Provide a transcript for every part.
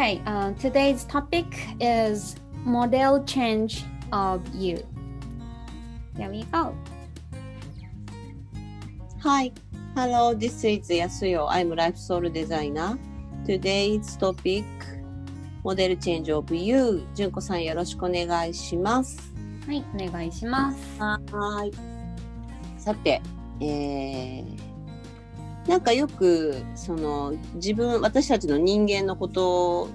Okay, uh, today's topic is model change of you. There we go. Hi, hello, this is Yasuyo. I'm Life Soul Designer. Today's topic, model change of you. 純子さんよろしくお願いします。はい、お願いします。はい。さて、えーなんかよくその自分私たちの人間のことを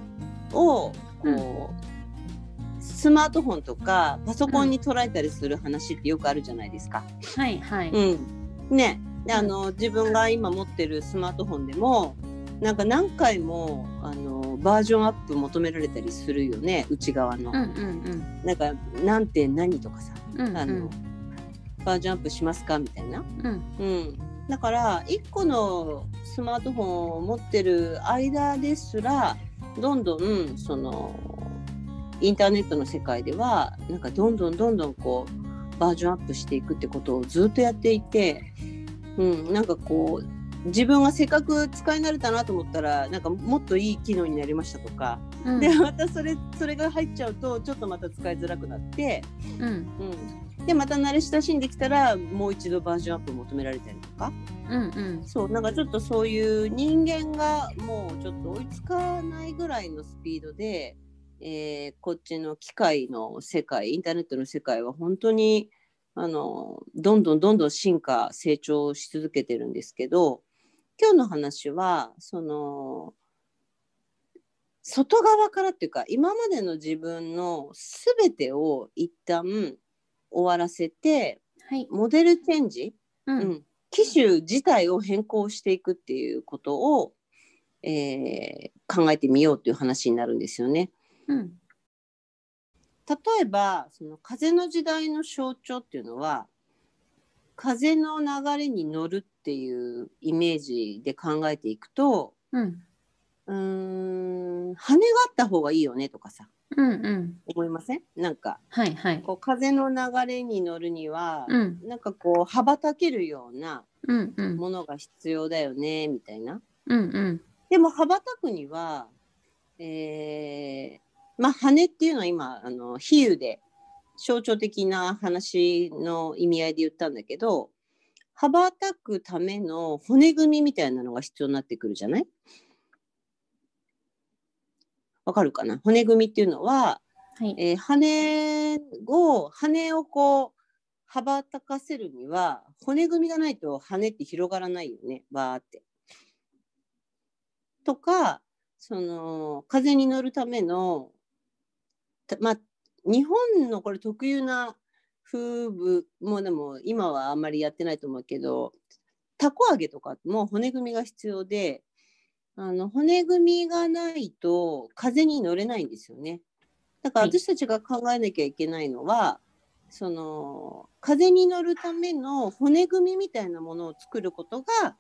こう、スマートフォンとかパソコンに捉えたりする話ってよくあるじゃないですか。はいはい。うん、ねであの自分が今持ってるスマートフォンでもなんか何回もあのバージョンアップ求められたりするよね内側の。うんうんうん、なんか何て何とかさ、うんうん、あのバージョンアップしますかみたいな。うん、うんだから1個のスマートフォンを持ってる間ですらどんどんそのインターネットの世界ではなんかどんどんどんどんこうバージョンアップしていくってことをずっとやっていて、うん、なんかこう自分がせっかく使い慣れたなと思ったらなんかもっといい機能になりましたとかでまたそれそれが入っちゃうとちょっとまた使いづらくなって、うん、うん、でまた慣れ親しんできたらもう一度バージョンアップ求められたりとか、うんうん、そうなんかちょっとそういう人間がもうちょっと追いつかないぐらいのスピードで、えー、こっちの機械の世界インターネットの世界は本当にあのどんどんどんどん進化成長し続けてるんですけど今日の話はその。外側からっていうか今までの自分の全てを一旦終わらせて、はい、モデルチェンジ、うん、うん、機種自体を変更していくっていうことを、えー、考えてみようという話になるんですよね。うん、例えばその風の時代の象徴っていうのは風の流れに乗るっていうイメージで考えていくと、うん、うん羽があった方がいいよねとかさ、うんうん、思いませんなんか、はいはい、こう風の流れに乗るには、うん、なんかこう羽ばたけるようなものが必要だよね、うんうん、みたいな、うんうん、でも羽ばたくには、えー、まあ羽っていうのは今あの比喩で象徴的な話の意味合いで言ったんだけど羽ばたくための骨組みみたいなのが必要になってくるじゃない、わかるかな骨組みっていうのは、はいえー、羽を羽をこう羽ばたかせるには骨組みがないと羽って広がらないよねバーって。とかその風に乗るためのまあ日本のこれ特有な風部もでも今はあんまりやってないと思うけどたこ揚げとかも骨組みが必要であの骨組みがないと風に乗れないんですよね。だから私たちが考えなきゃいけないのは、はい、その風に乗るための骨組みみたいなものを作ることが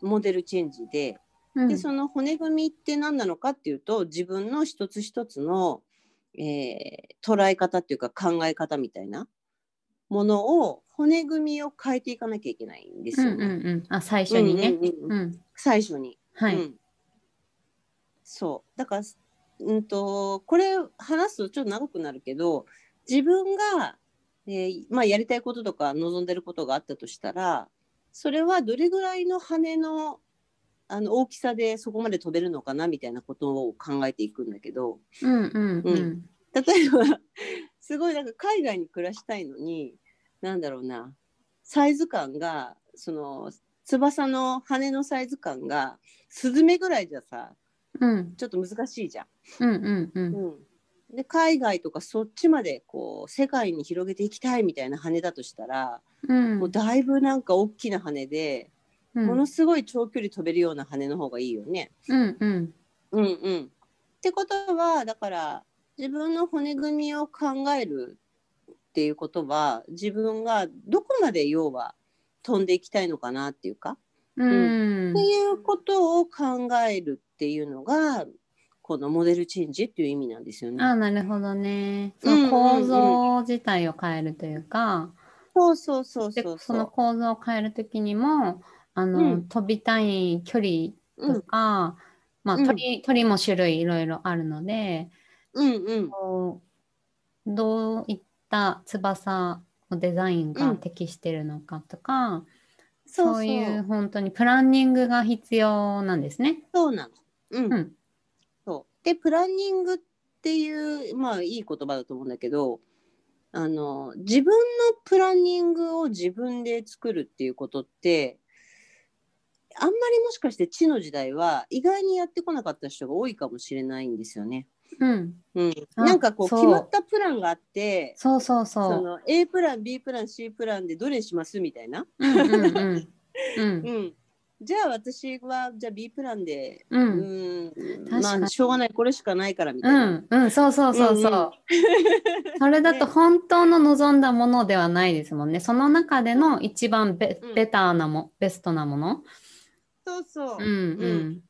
モデルチェンジでうん、でその骨組みって何なのかっていうと自分の一つ一つの、えー、捉え方っていうか考え方みたいなものを骨組みを変えていかなきゃいけないんですよね。うんうんうん、あ最初にね、うん、最初に。はい、うん、そうだからうんとこれ話すとちょっと長くなるけど自分が、えー、まあ、やりたいこととか望んでることがあったとしたらそれはどれぐらいの羽のあの大きさでそこまで飛べるのかなみたいなことを考えていくんだけど、うんうん、例えばすごいなんか海外に暮らしたいのに何だろうなサイズ感がその翼の羽のサイズ感がスズメぐらいじゃさ、うん、ちょっと難しいじゃん。んうんうんうん、で海外とかそっちまでこう世界に広げていきたいみたいな羽だとしたら、うん、もうだいぶなんか大きな羽で、うん、ものすごい長距離飛べるような羽の方がいいよね。うんうん、うんうん、ってことはだから自分の骨組みを考えるっていうことは自分がどこまで要は飛んでいきたいのかなっていうか、うん、っていうことを考えるっていうのがこのモデルチェンジっていう意味なんですよね。あなるほどね。その構造自体を変えるというか、そうそうそうそうその構造を変える時にもあの、うん、飛びたい距離とか、うん、まあ、鳥鳥も種類いろいろあるので、うんうん、どういった翼のデザインが適してるのかとか、うん、そういう本当にプランニングが必要なんですね。そうなの、うんうん、そうでプランニングっていうまあいい言葉だと思うんだけどあの自分のプランニングを自分で作るっていうことってあんまりもしかして地の時代は意外にやってこなかった人が多いかもしれないんですよね。うん、うん、なんかこう決まったプランがあってそうそうそうその A プラン B プラン C プランでどれにしますみたいな。うんうん じゃあ私はじゃあ B プランで、うん、うん、まあしょうがないこれしかないからみたいな。うん、うん、そうそうそうそう。うんうん、それだと 本当の望んだものではないですもんね。その中での一番ベ,、ベターなもベストなもの。そうそう。うんうん。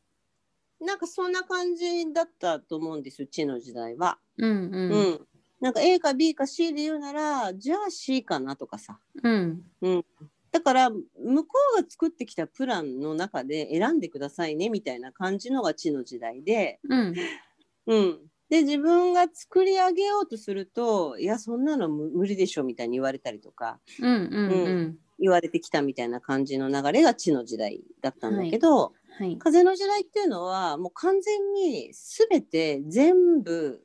なんかそんな感じだったと思うんですうちの時代は。うんうんうん、なんか A か B か C で言うならじゃあ C かなとかさ、うんうん、だから向こうが作ってきたプランの中で選んでくださいねみたいな感じのが地の時代で、うん、うん、で自分が作り上げようとするといやそんなの無理でしょみたいに言われたりとか。うんうんうん言われてきたみたいな感じの流れが地の時代だったんだけど、はいはい、風の時代っていうのはもう完全に全て全部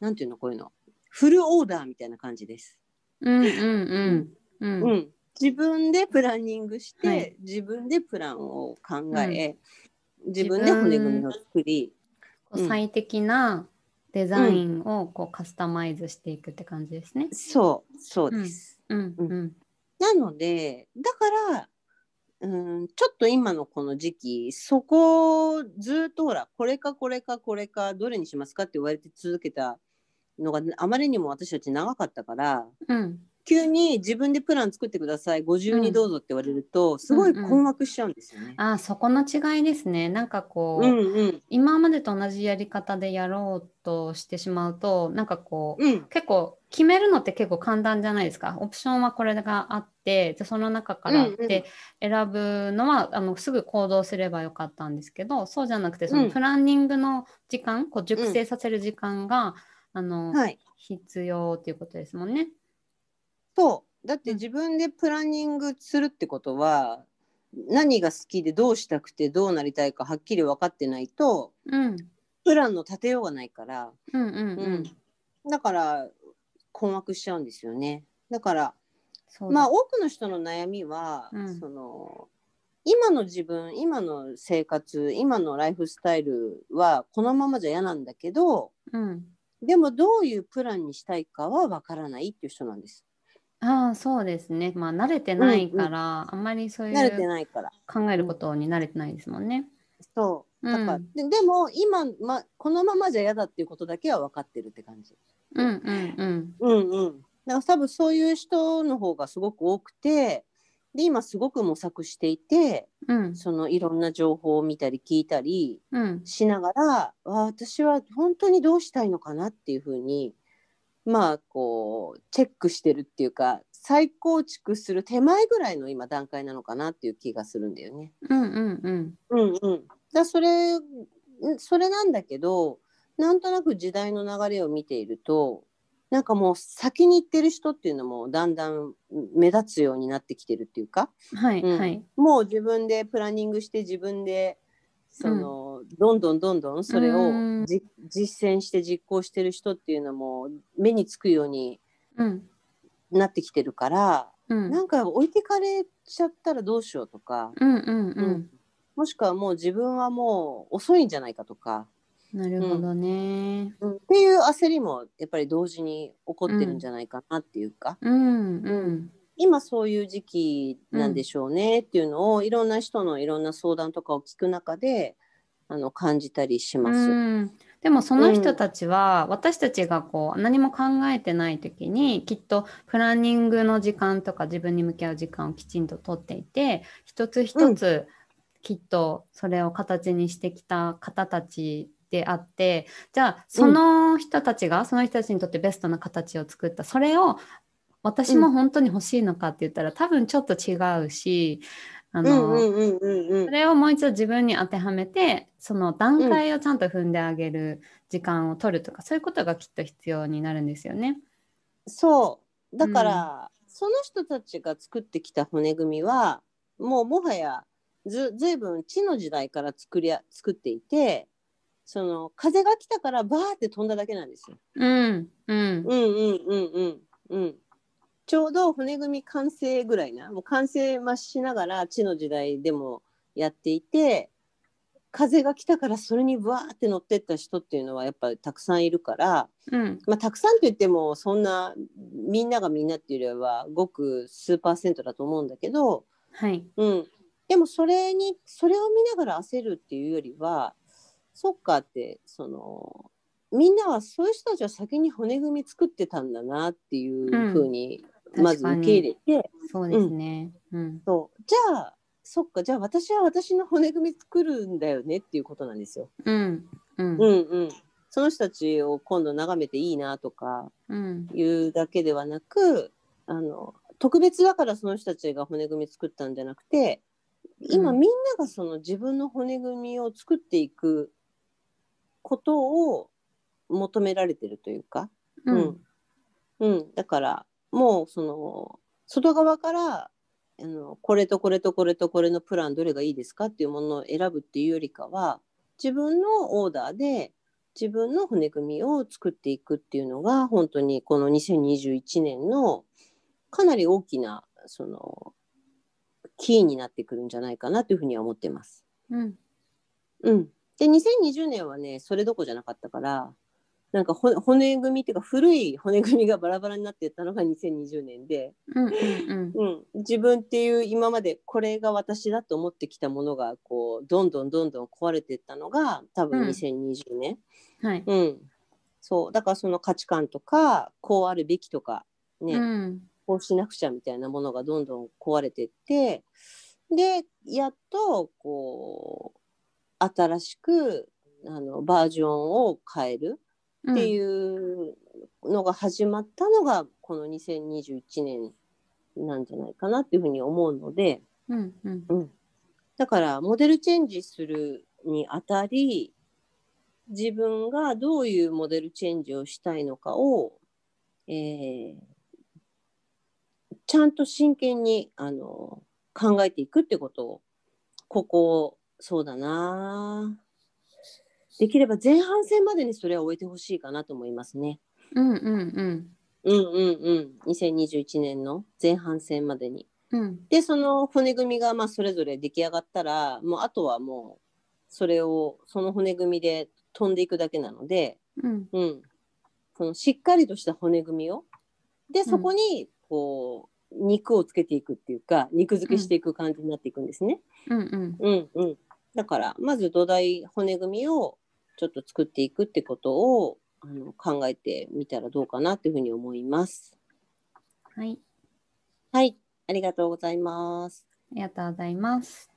何て言うのこういうのフルオーダーみたいな感じです。うんうんうんうん、自分でプランニングして、はい、自分でプランを考え、うん、自分で骨組みを作り、最適なデザインをこうカスタマイズしていくって感じですね。そうそうです。うんうんなのでだからうんちょっと今のこの時期そこをずっとほらこれかこれかこれかどれにしますかって言われて続けたのがあまりにも私たち長かったから、うん、急に自分でプラン作ってくださいご自由にどうぞって言われると、うん、すごい困惑しちゃうんですよね。うんうん、あそこの違いですねなんかこう、うんうん、今までと同じやり方でやろうとしてしまうとなんかこう、うん、結構決めるのって結構簡単じゃないですかオプションはこれがあってじゃその中からって選ぶのは、うんうん、あのすぐ行動すればよかったんですけどそうじゃなくてそのプランニングの時間、うん、こう熟成させる時間が、うん、あの、はい、必要っていうことですもんね。そうだって自分でプランニングするってことは、何が好きでどうしたくてどうなりたいかはっきり分かってないと、うん、プランの立てようがないから、うんうんうん、だから困惑しちゃうんですよね。だからまあ多くの人の悩みは、うん、その今の自分今の生活今のライフスタイルはこのままじゃ嫌なんだけど、うん、でもどういうプランにしたいかはわからないっていう人なんです。ああそうですねまあ慣れてないから、うんうん、あんまりそういう慣れてないから考えることに慣れてないですもんね。そうだから、うん、ででも今、ま、このままじゃ嫌だっていうことだけは分かってるって感じ。うんうんうん。うんうん。だから多分そういう人の方がすごく多くて、で今すごく模索していて、うん、そのいろんな情報を見たり聞いたりしながら、うん、私は本当にどうしたいのかなっていうふうにまあこうチェックしてるっていうか再構築する手前ぐらいの今段階なのかなっていう気がするんだよね。うんうんうん。うんうん、だそれそれなんだけどなんとなく時代の流れを見ているとなんかもう先に行ってる人っていうのもだんだん目立つようになってきてるっていうか、はい、はい、もう自分でプランニングして自分でその、うん、どんどんどんどんそれを実践して実行してる人っていうのも目につくようになってきてるから、うん、なんか置いてかれちゃったらどうしようとか、うん、もしくはもう自分はもう遅いんじゃないかとか。なるほどね、うん、っていう焦りもやっぱり同時に起こってるんじゃないかなっていうか、うん、うん、今そういう時期なんでしょうねっていうのを、いろんな人のいろんな相談とかを聞く中であの感じたりします。うんでもその人たちは、私たちがこう何も考えてない時にきっとプランニングの時間とか自分に向き合う時間をきちんととっていて一つ一つきっとそれを形にしてきた方たちであってじゃあその人たちが、うん、その人たちにとってベストな形を作ったそれを私も本当に欲しいのかって言ったら、うん、多分ちょっと違うしあの、それをもう一度自分に当てはめてその段階をちゃんと踏んであげる時間を取るとか、そういうことがきっと必要になるんですよね。そうだから、その人たちが作ってきた骨組みはもうもはやずずいぶん地の時代から作りや作っていてその風が来たからバーって飛んだだけなんですよ。うん、うん、うんうんうんうんうんちょうど骨組み完成ぐらいなもう完成増しながら地の時代でもやっていて風が来たからそれにブワーって乗ってった人っていうのはやっぱりたくさんいるから、うんまあ、たくさんといってもそんなみんながみんなっていうよりはごく数パーセントだと思うんだけど、はいうん、でもそれにそれを見ながら焦るっていうよりはそっかってそのみんなはそういう人たちは先に骨組み作ってたんだなっていうふうに、まず受け入れて、そうですね、うん、そうじゃあそっかじゃあ私は私の骨組み作るんだよねっていうことなんですよ。うん、うん、うんうんその人たちを今度眺めていいなとかいうだけではなく、あの特別だからその人たちが骨組み作ったんじゃなくて今みんながその自分の骨組みを作っていくことを求められてるというか、うん、うん、だからもうその外側からあのこれとこれとこれとこれのプランどれがいいですかっていうものを選ぶっていうよりかは自分のオーダーで自分の骨組みを作っていくっていうのが本当にこの2021年のかなり大きなそのキーになってくるんじゃないかなというふうには思ってます。うん、うんで、2020年はね、それどこじゃなかったから、なんか骨組みっていうか古い骨組みがバラバラになってったのが2020年で、うんうんうん自分っていう今までこれが私だと思ってきたものがこうどんどんどんどん壊れていったのが多分2020年、はいうん、そうだからその価値観とかこうあるべきとかね、こうしなくちゃみたいなものがどんどん壊れてってでやっとこう新しくあのバージョンを変えるっていうのが始まったのが、この2021年なんじゃないかなっていうふうに思うので、うんうんうん、だからモデルチェンジするにあたり自分がどういうモデルチェンジをしたいのかを、えー、ちゃんと真剣にあの考えていくってことをここそうだなできれば前半戦までにそれは終えてほしいかなと思いますね。うんうんうんうんうんうん2021年の前半戦までに。うん、でその骨組みがまあそれぞれ出来上がったらもうあとはもうそれをその骨組みで飛んでいくだけなので、うん、うん、そのしっかりとした骨組みをでそこにこう、肉をつけていくっていうか肉付けしていく感じになっていくんですね。うんうんうんうん、だからまず土台骨組みをちょっと作っていくってことをあの考えてみたらどうかなっていうふうに思います。はい。はい、ありがとうございます。ありがとうございます。